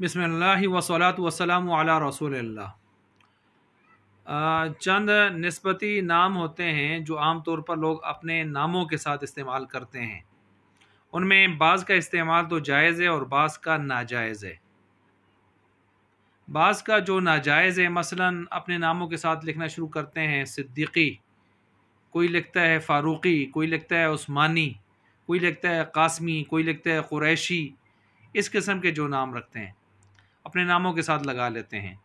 बिसमीम् वसलाम रसूल चंद नस्बती नाम होते हैं जो आम तौर पर लोग अपने नामों के साथ इस्तेमाल करते हैं उनमें बाज़ का इस्तेमाल तो जायज़ है और बाज़ का नाजायज़ है बाज़ का जो नाजायज़ है मसलन अपने नामों के साथ लिखना शुरू करते हैं सिद्दीकी कोई लिखता है फ़ारूक़ी कोई लिखता है उस्मानी कोई लिखता है कासमी कोई लिखता है क़ुरैशी इस किस्म के जो नाम रखते हैं अपने नामों के साथ लगा लेते हैं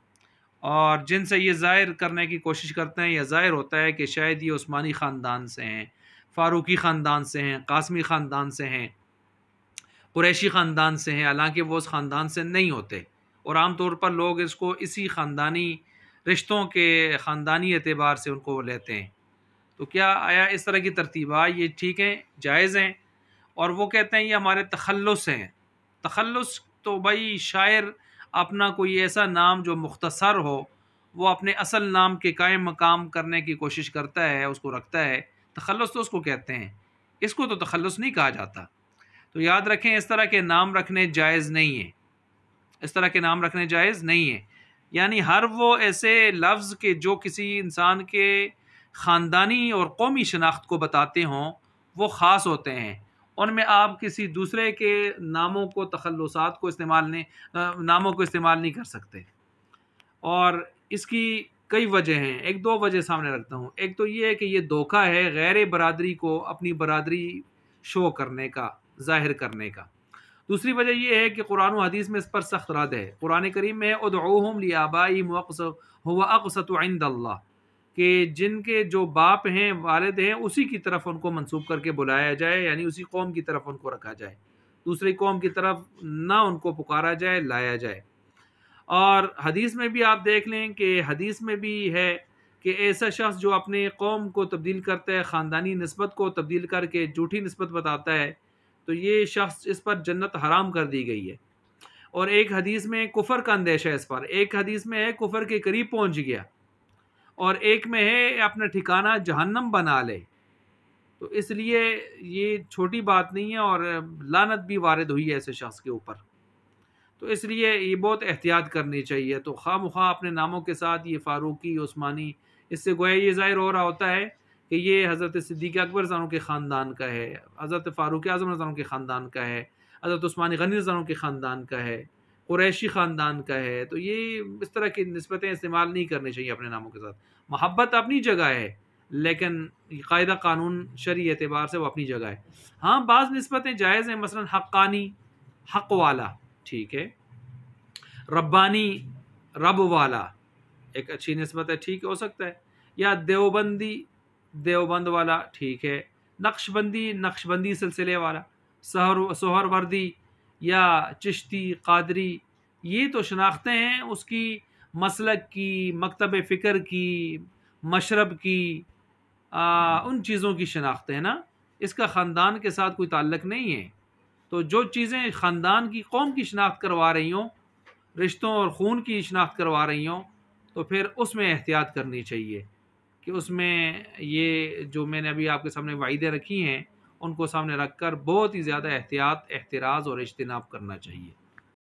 और जिनसे ये ज़ाहिर करने की कोशिश करते हैं या ज़ाहिर होता है कि शायद ये उस्मानी ख़ानदान से हैं फ़ारूकी ख़ानदान से हैं कासमी ख़ानदान से हैं कुरैशी ख़ानदान से हैं हालांकि वो उस ख़ानदान से नहीं होते और आम तौर पर लोग इसको इसी ख़ानदानी रिश्तों के ख़ानदानी एतबार से उनको वो लेते हैं तो क्या आया इस तरह की तरतीबा ये ठीक हैं जायज़ हैं और वो कहते हैं ये हमारे तखलस हैं तखलस तो भाई शायर अपना कोई ऐसा नाम जो मुख्तसर हो वो अपने असल नाम के कायम मकाम करने की कोशिश करता है उसको रखता है तखलस तो उसको कहते हैं इसको तो तखलस नहीं कहा जाता तो याद रखें इस तरह के नाम रखने जायज़ नहीं है इस तरह के नाम रखने जायज़ नहीं है यानी हर वो ऐसे लफ्ज़ के जो किसी इंसान के ख़ानदानी और कौमी शनाख्त को बताते हों वो ख़ास होते हैं उनमें आप किसी दूसरे के नामों को तखलसात को इस्तेमाल नहीं नामों को इस्तेमाल नहीं कर सकते और इसकी कई वजह हैं एक दो वजह सामने रखता हूँ एक तो ये है कि ये धोखा है गैर बरदरी को अपनी बरदरी शो करने का जाहिर करने का दूसरी वजह यह है कि कुरान हदीस में इस पर सख्त रद है कुरान करीम में उदम लियाबाई हुआ अकसत कि जिनके जो बाप हैं वालद हैं उसी की तरफ उनको मंसूब करके बुलाया जाए यानी उसी कौम की तरफ उनको रखा जाए दूसरी कौम की तरफ ना उनको पुकारा जाए लाया जाए और हदीस में भी आप देख लें कि हदीस में भी है कि ऐसा शख्स जो अपने कौम को तब्दील करता है ख़ानदानी नस्बत को तब्दील करके झूठी नस्बत बताता है तो ये शख्स इस पर जन्नत हराम कर दी गई है और एक हदीस में कुफर का अंदेशा है इस पर एक हदीस में है कुफर के करीब पहुंच गया और एक में है अपना ठिकाना जहन्नम बना ले तो इसलिए ये छोटी बात नहीं है और लानत भी वारद हुई है ऐसे शख्स के ऊपर तो इसलिए ये बहुत एहतियात करनी चाहिए तो खाम खा अपने नामों के साथ ये फ़ारूकी ओस्मानी इससे गोया ये ज़ाहिर हो रहा होता है कि ये हज़रत सिद्दीक अकबर जानों के ख़ानदान का है हज़रत फ़ारूक आज़म जानों के ख़ानदान का है हज़रत ओस्मानी गनी जानों के ख़ानदान का है कुरैशी ख़ानदान का है तो ये इस तरह की नस्बतें इस्तेमाल नहीं करनी चाहिए अपने नामों के साथ मोहब्बत अपनी जगह है लेकिन कायदा कानून शरी एतबार से वो अपनी जगह है हाँ बाज़ नस्बतें जायज़ हैं मसला हक्कानी हक वाला ठीक है रब्बानी रब वाला एक अच्छी नस्बत है ठीक हो सकता है या देवबंदी देवबंद वाला ठीक है नक्शबंदी नक्शबंदी सिलसिले वाला सहर सोहर वर्दी या चिश्ती कादरी ये तो शनाख्तें हैं उसकी मसलक की मकतब फ़िक्र की मशरब की आ, उन चीज़ों की शनाख्तें हैं ना इसका ख़ानदान के साथ कोई ताल्लक नहीं है तो जो चीज़ें ख़ानदान की कौम की शनाख्त करवा रही हों रिश्तों और ख़ून की शनाख्त करवा रही हों तो फिर उसमें एहतियात करनी चाहिए कि उसमें ये जो मैंने अभी आपके सामने वायदे रखी हैं उनको सामने रख कर बहुत ही ज़्यादा एहतियात एहतराज़ और इजतनाब करना चाहिए